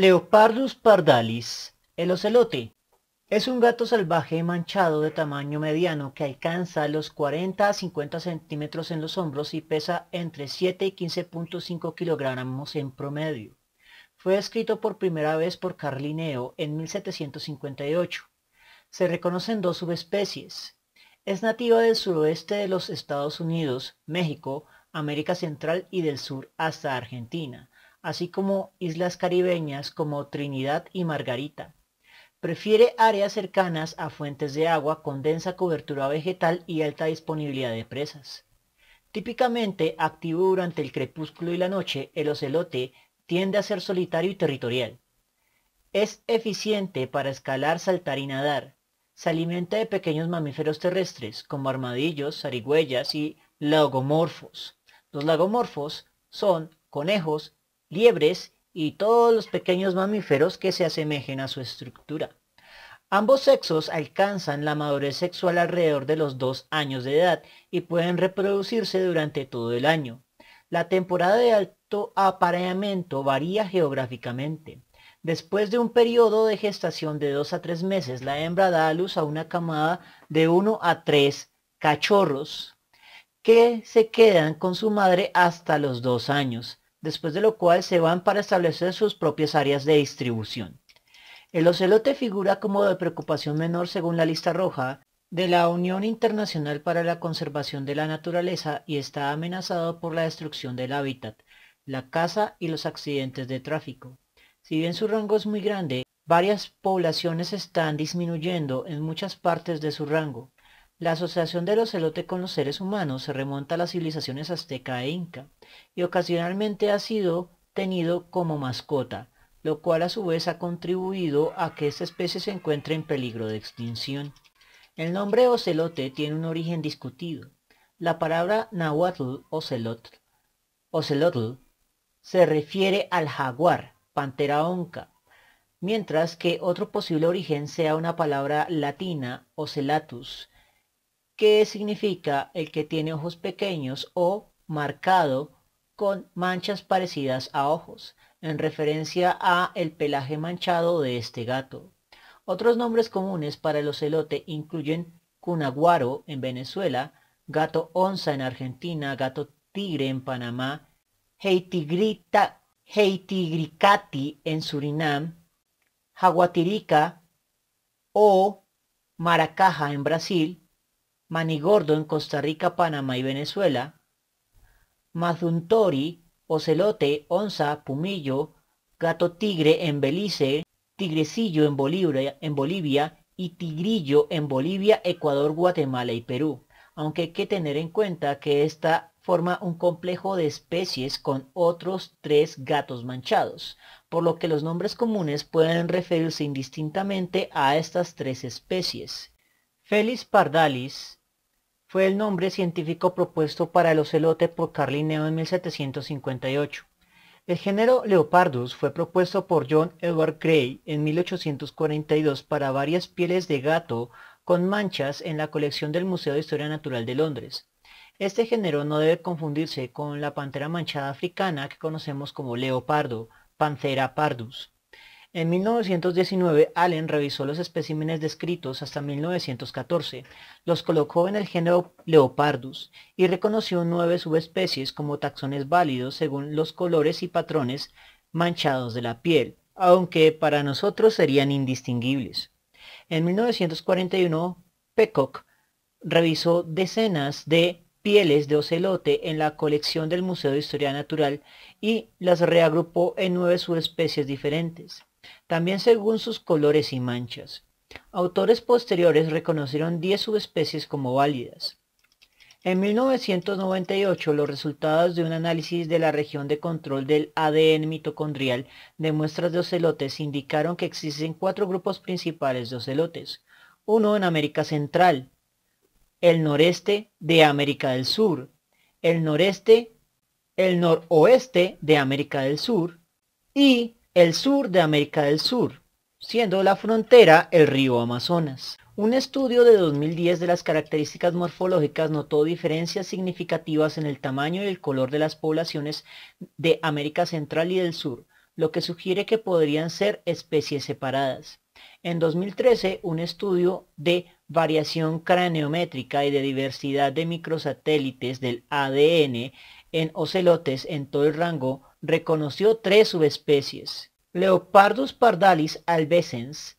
Leopardus pardalis, el ocelote. Es un gato salvaje manchado de tamaño mediano que alcanza los 40 a 50 centímetros en los hombros y pesa entre 7 y 15.5 kilogramos en promedio. Fue escrito por primera vez por Carlineo en 1758. Se reconocen dos subespecies. Es nativa del suroeste de los Estados Unidos, México, América Central y del sur hasta Argentina así como islas caribeñas como Trinidad y Margarita. Prefiere áreas cercanas a fuentes de agua con densa cobertura vegetal y alta disponibilidad de presas. Típicamente activo durante el crepúsculo y la noche, el ocelote tiende a ser solitario y territorial. Es eficiente para escalar, saltar y nadar. Se alimenta de pequeños mamíferos terrestres como armadillos, zarigüeyas y lagomorfos. Los lagomorfos son conejos, liebres y todos los pequeños mamíferos que se asemejen a su estructura. Ambos sexos alcanzan la madurez sexual alrededor de los dos años de edad y pueden reproducirse durante todo el año. La temporada de alto apareamiento varía geográficamente. Después de un periodo de gestación de 2 a 3 meses, la hembra da a luz a una camada de 1 a 3 cachorros que se quedan con su madre hasta los 2 años después de lo cual se van para establecer sus propias áreas de distribución. El ocelote figura como de preocupación menor según la lista roja de la Unión Internacional para la Conservación de la Naturaleza y está amenazado por la destrucción del hábitat, la caza y los accidentes de tráfico. Si bien su rango es muy grande, varias poblaciones están disminuyendo en muchas partes de su rango. La asociación del ocelote con los seres humanos se remonta a las civilizaciones azteca e inca y ocasionalmente ha sido tenido como mascota, lo cual a su vez ha contribuido a que esta especie se encuentre en peligro de extinción. El nombre ocelote tiene un origen discutido. La palabra nahuatl ocelotl, ocelotl se refiere al jaguar, pantera onca, mientras que otro posible origen sea una palabra latina ocelatus, que significa el que tiene ojos pequeños o marcado con manchas parecidas a ojos, en referencia a el pelaje manchado de este gato. Otros nombres comunes para el ocelote incluyen cunaguaro en Venezuela, gato onza en Argentina, gato tigre en Panamá, heitigrita, heitigricati en Surinam, jaguatirica o maracaja en Brasil, manigordo en Costa Rica, Panamá y Venezuela, mazuntori, ocelote, onza, pumillo, gato tigre en Belice, tigrecillo en Bolivia, en y tigrillo en Bolivia, Ecuador, Guatemala y Perú. Aunque hay que tener en cuenta que esta forma un complejo de especies con otros tres gatos manchados, por lo que los nombres comunes pueden referirse indistintamente a estas tres especies. Felis pardalis, fue el nombre científico propuesto para el ocelote por Carl Neo en 1758. El género Leopardus fue propuesto por John Edward Gray en 1842 para varias pieles de gato con manchas en la colección del Museo de Historia Natural de Londres. Este género no debe confundirse con la pantera manchada africana que conocemos como leopardo, Panthera pardus. En 1919, Allen revisó los especímenes descritos hasta 1914, los colocó en el género Leopardus y reconoció nueve subespecies como taxones válidos según los colores y patrones manchados de la piel, aunque para nosotros serían indistinguibles. En 1941, Pecock revisó decenas de pieles de ocelote en la colección del Museo de Historia Natural y las reagrupó en nueve subespecies diferentes también según sus colores y manchas. Autores posteriores reconocieron 10 subespecies como válidas. En 1998, los resultados de un análisis de la región de control del ADN mitocondrial de muestras de ocelotes indicaron que existen cuatro grupos principales de ocelotes. Uno en América Central, el noreste de América del Sur, el noreste, el noroeste de América del Sur y el sur de América del Sur, siendo la frontera el río Amazonas. Un estudio de 2010 de las características morfológicas notó diferencias significativas en el tamaño y el color de las poblaciones de América Central y del Sur, lo que sugiere que podrían ser especies separadas. En 2013, un estudio de variación craneométrica y de diversidad de microsatélites del ADN en ocelotes en todo el rango reconoció tres subespecies, Leopardus pardalis albescens,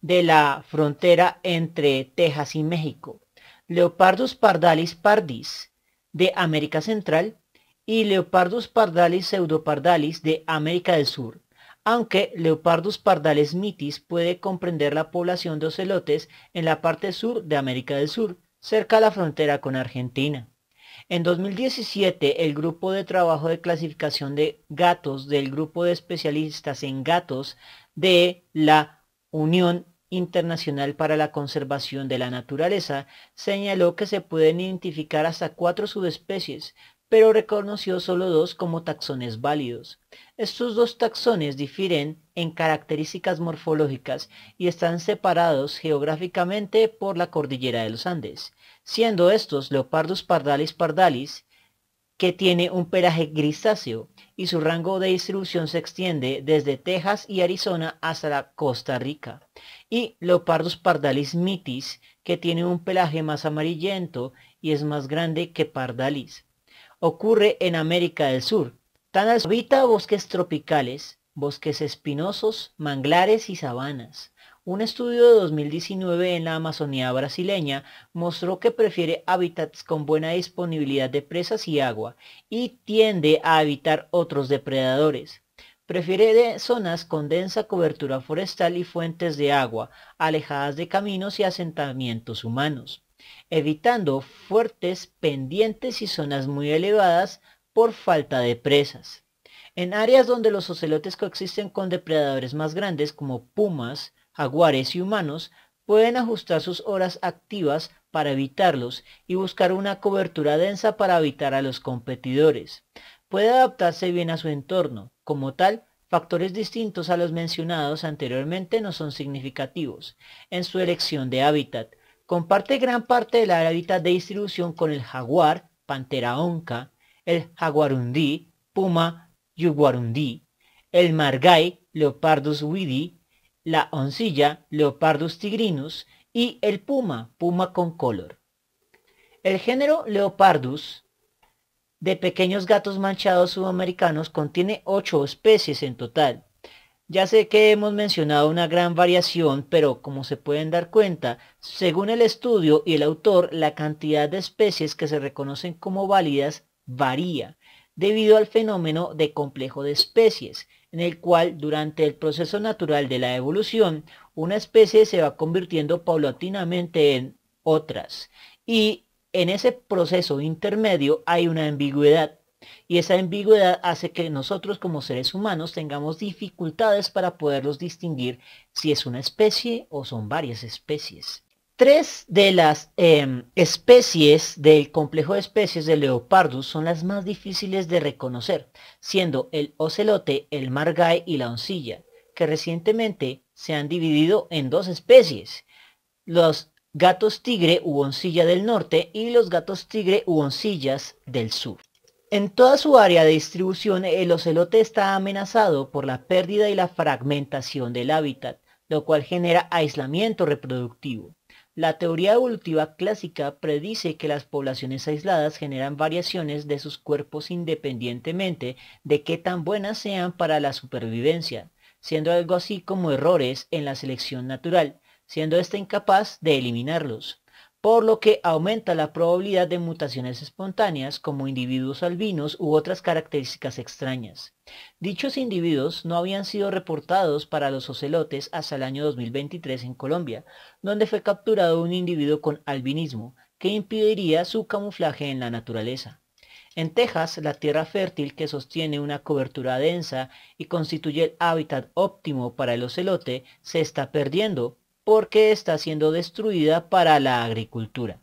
de la frontera entre Texas y México, Leopardus pardalis pardis, de América Central, y Leopardus pardalis pseudopardalis de América del Sur, aunque Leopardus pardalis mitis puede comprender la población de ocelotes en la parte sur de América del Sur, cerca a la frontera con Argentina. En 2017, el grupo de trabajo de clasificación de gatos del grupo de especialistas en gatos de la Unión Internacional para la Conservación de la Naturaleza señaló que se pueden identificar hasta cuatro subespecies, pero reconoció solo dos como taxones válidos. Estos dos taxones difieren en características morfológicas y están separados geográficamente por la cordillera de los Andes siendo estos Leopardus pardalis pardalis, que tiene un pelaje grisáceo y su rango de distribución se extiende desde Texas y Arizona hasta la Costa Rica, y Leopardus pardalis mitis, que tiene un pelaje más amarillento y es más grande que pardalis. Ocurre en América del Sur. Tan habita bosques tropicales, bosques espinosos, manglares y sabanas. Un estudio de 2019 en la Amazonía brasileña mostró que prefiere hábitats con buena disponibilidad de presas y agua y tiende a evitar otros depredadores. Prefiere zonas con densa cobertura forestal y fuentes de agua, alejadas de caminos y asentamientos humanos, evitando fuertes pendientes y zonas muy elevadas por falta de presas. En áreas donde los ocelotes coexisten con depredadores más grandes como pumas, aguares y humanos pueden ajustar sus horas activas para evitarlos y buscar una cobertura densa para evitar a los competidores. Puede adaptarse bien a su entorno. Como tal, factores distintos a los mencionados anteriormente no son significativos. En su elección de hábitat, comparte gran parte del hábitat de distribución con el jaguar, pantera onca, el jaguarundí, puma, yuguarundí, el margay, leopardus huidi, la oncilla Leopardus tigrinus y el puma, puma con color. El género Leopardus de pequeños gatos manchados sudamericanos contiene ocho especies en total. Ya sé que hemos mencionado una gran variación, pero como se pueden dar cuenta, según el estudio y el autor, la cantidad de especies que se reconocen como válidas varía, debido al fenómeno de complejo de especies, en el cual durante el proceso natural de la evolución, una especie se va convirtiendo paulatinamente en otras. Y en ese proceso intermedio hay una ambigüedad. Y esa ambigüedad hace que nosotros como seres humanos tengamos dificultades para poderlos distinguir si es una especie o son varias especies. Tres de las em, especies del complejo de especies de Leopardus son las más difíciles de reconocer, siendo el ocelote, el margay y la oncilla, que recientemente se han dividido en dos especies, los gatos tigre u oncilla del norte y los gatos tigre u oncillas del sur. En toda su área de distribución, el ocelote está amenazado por la pérdida y la fragmentación del hábitat, lo cual genera aislamiento reproductivo. La teoría evolutiva clásica predice que las poblaciones aisladas generan variaciones de sus cuerpos independientemente de qué tan buenas sean para la supervivencia, siendo algo así como errores en la selección natural, siendo ésta este incapaz de eliminarlos por lo que aumenta la probabilidad de mutaciones espontáneas como individuos albinos u otras características extrañas. Dichos individuos no habían sido reportados para los ocelotes hasta el año 2023 en Colombia, donde fue capturado un individuo con albinismo, que impediría su camuflaje en la naturaleza. En Texas, la tierra fértil que sostiene una cobertura densa y constituye el hábitat óptimo para el ocelote se está perdiendo porque está siendo destruida para la agricultura.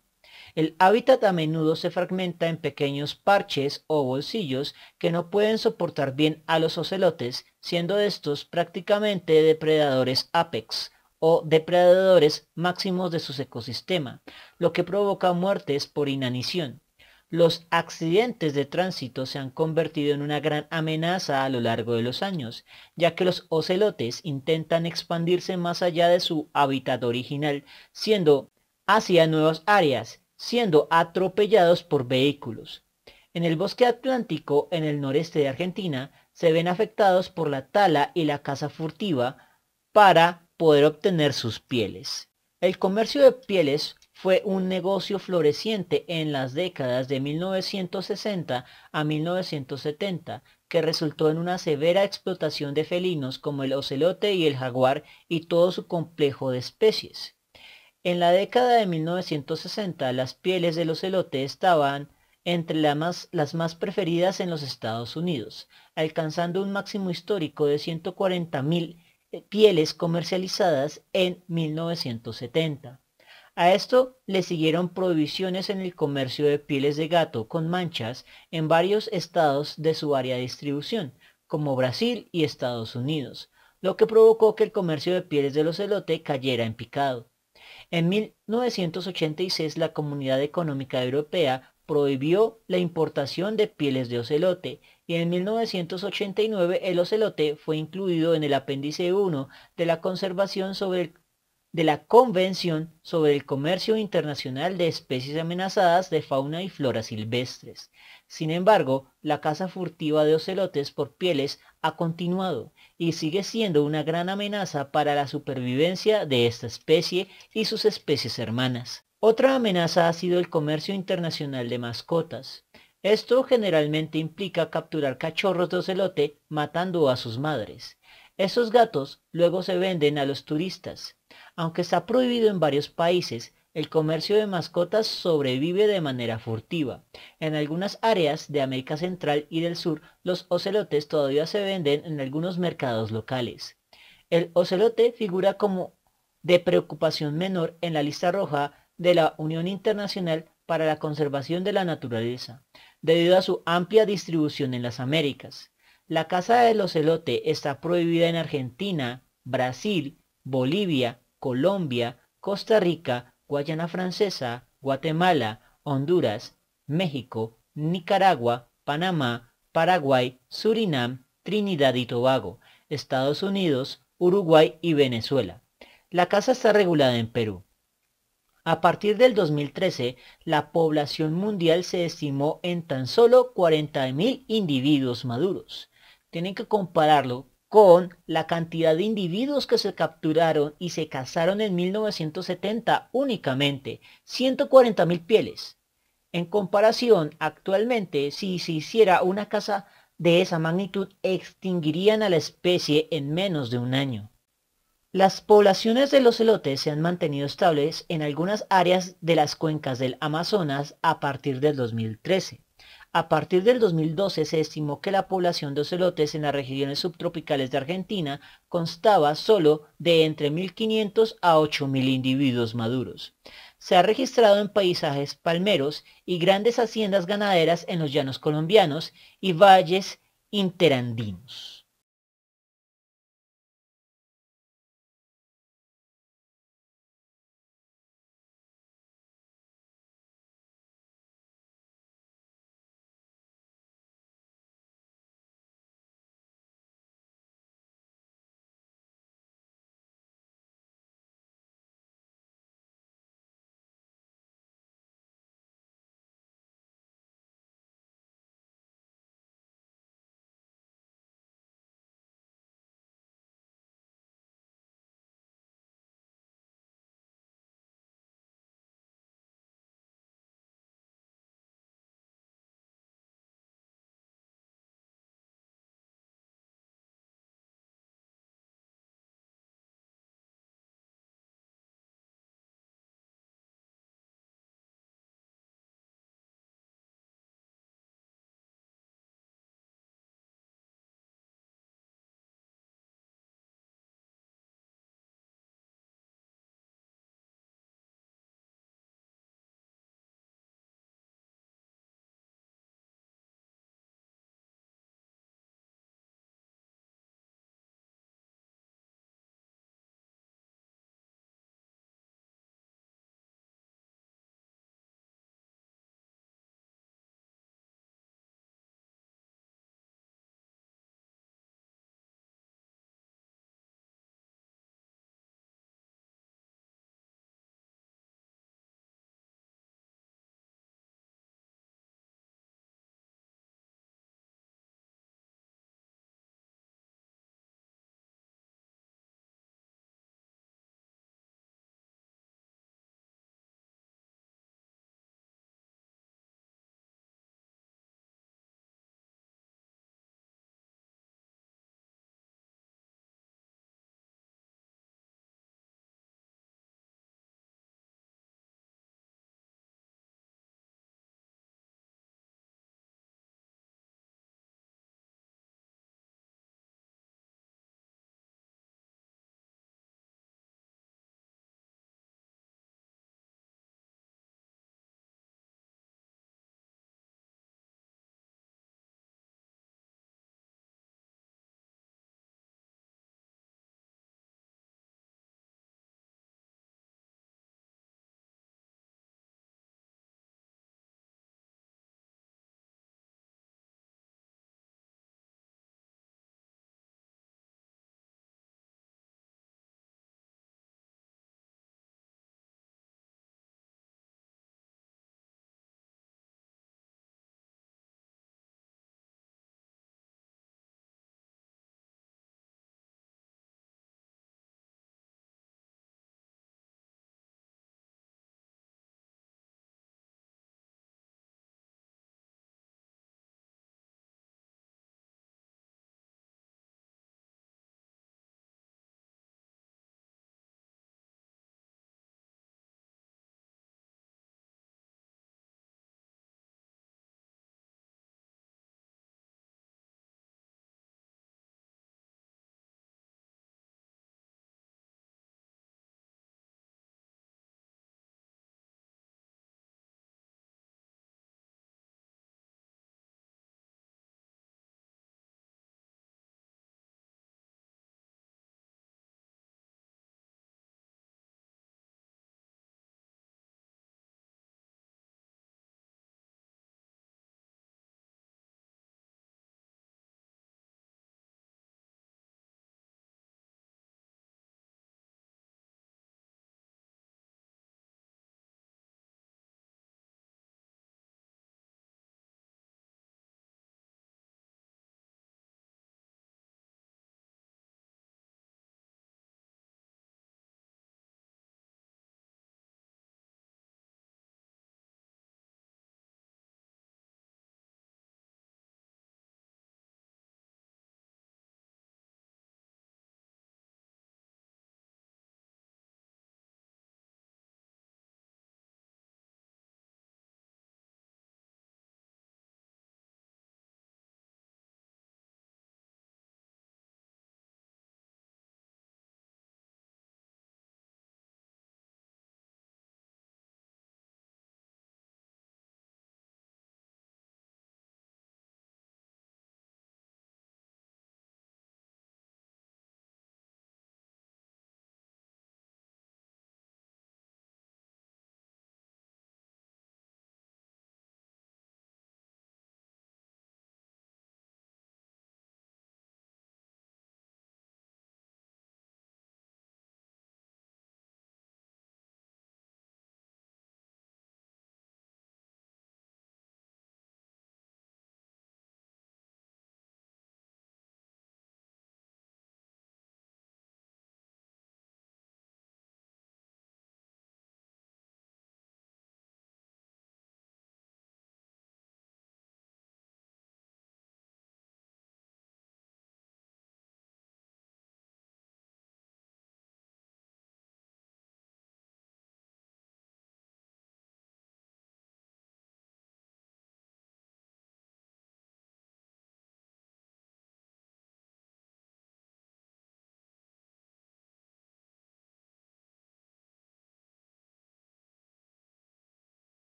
El hábitat a menudo se fragmenta en pequeños parches o bolsillos que no pueden soportar bien a los ocelotes, siendo estos prácticamente depredadores apex o depredadores máximos de sus ecosistemas, lo que provoca muertes por inanición los accidentes de tránsito se han convertido en una gran amenaza a lo largo de los años, ya que los ocelotes intentan expandirse más allá de su hábitat original, siendo hacia nuevas áreas, siendo atropellados por vehículos. En el bosque atlántico, en el noreste de Argentina, se ven afectados por la tala y la caza furtiva para poder obtener sus pieles. El comercio de pieles fue un negocio floreciente en las décadas de 1960 a 1970, que resultó en una severa explotación de felinos como el ocelote y el jaguar y todo su complejo de especies. En la década de 1960 las pieles del ocelote estaban entre las más preferidas en los Estados Unidos, alcanzando un máximo histórico de 140.000 eh, pieles comercializadas en 1970. A esto le siguieron prohibiciones en el comercio de pieles de gato con manchas en varios estados de su área de distribución, como Brasil y Estados Unidos, lo que provocó que el comercio de pieles del ocelote cayera en picado. En 1986 la Comunidad Económica Europea prohibió la importación de pieles de ocelote y en 1989 el ocelote fue incluido en el apéndice 1 de la Conservación sobre el de la Convención sobre el Comercio Internacional de Especies Amenazadas de Fauna y Flora Silvestres. Sin embargo, la caza furtiva de ocelotes por pieles ha continuado y sigue siendo una gran amenaza para la supervivencia de esta especie y sus especies hermanas. Otra amenaza ha sido el comercio internacional de mascotas. Esto generalmente implica capturar cachorros de ocelote matando a sus madres. Esos gatos luego se venden a los turistas, aunque está prohibido en varios países, el comercio de mascotas sobrevive de manera furtiva. En algunas áreas de América Central y del Sur, los ocelotes todavía se venden en algunos mercados locales. El ocelote figura como de preocupación menor en la lista roja de la Unión Internacional para la Conservación de la Naturaleza, debido a su amplia distribución en las Américas. La caza del ocelote está prohibida en Argentina, Brasil, Bolivia, Colombia, Costa Rica, Guayana Francesa, Guatemala, Honduras, México, Nicaragua, Panamá, Paraguay, Surinam, Trinidad y Tobago, Estados Unidos, Uruguay y Venezuela. La casa está regulada en Perú. A partir del 2013, la población mundial se estimó en tan solo 40.000 individuos maduros. Tienen que compararlo con la cantidad de individuos que se capturaron y se cazaron en 1970 únicamente, 140.000 pieles. En comparación, actualmente, si se hiciera una caza de esa magnitud, extinguirían a la especie en menos de un año. Las poblaciones de los elotes se han mantenido estables en algunas áreas de las cuencas del Amazonas a partir del 2013. A partir del 2012 se estimó que la población de ocelotes en las regiones subtropicales de Argentina constaba solo de entre 1.500 a 8.000 individuos maduros. Se ha registrado en paisajes palmeros y grandes haciendas ganaderas en los llanos colombianos y valles interandinos.